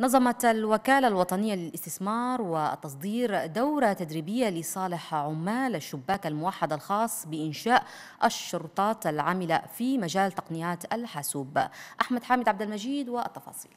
نظمت الوكالة الوطنية للاستثمار والتصدير دورة تدريبية لصالح عمال الشباك الموحد الخاص بإنشاء الشرطات العاملة في مجال تقنيات الحاسوب أحمد حامد عبد المجيد والتفاصيل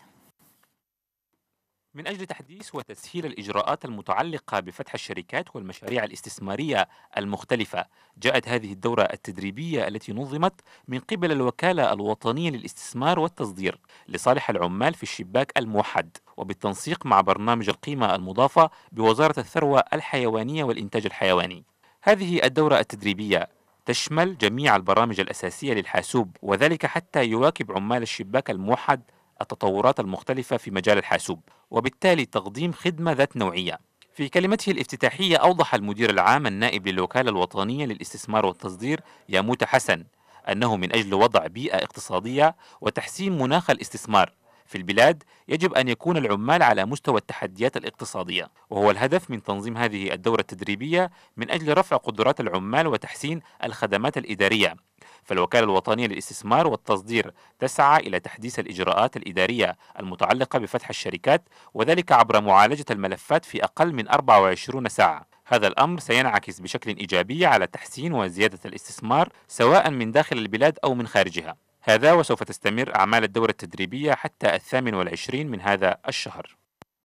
من أجل تحديث وتسهيل الإجراءات المتعلقة بفتح الشركات والمشاريع الاستثمارية المختلفة جاءت هذه الدورة التدريبية التي نظمت من قبل الوكالة الوطنية للاستثمار والتصدير لصالح العمال في الشباك الموحد وبالتنسيق مع برنامج القيمة المضافة بوزارة الثروة الحيوانية والإنتاج الحيواني هذه الدورة التدريبية تشمل جميع البرامج الأساسية للحاسوب وذلك حتى يواكب عمال الشباك الموحد التطورات المختلفة في مجال الحاسوب وبالتالي تقديم خدمة ذات نوعية في كلمته الافتتاحية أوضح المدير العام النائب للوكالة الوطنية للاستثمار والتصدير ياموت حسن أنه من أجل وضع بيئة اقتصادية وتحسين مناخ الاستثمار في البلاد يجب أن يكون العمال على مستوى التحديات الاقتصادية وهو الهدف من تنظيم هذه الدورة التدريبية من أجل رفع قدرات العمال وتحسين الخدمات الإدارية فالوكالة الوطنية للاستثمار والتصدير تسعى إلى تحديث الإجراءات الإدارية المتعلقة بفتح الشركات وذلك عبر معالجة الملفات في أقل من 24 ساعة هذا الأمر سينعكس بشكل إيجابي على تحسين وزيادة الاستثمار سواء من داخل البلاد أو من خارجها هذا وسوف تستمر أعمال الدورة التدريبية حتى الثامن والعشرين من هذا الشهر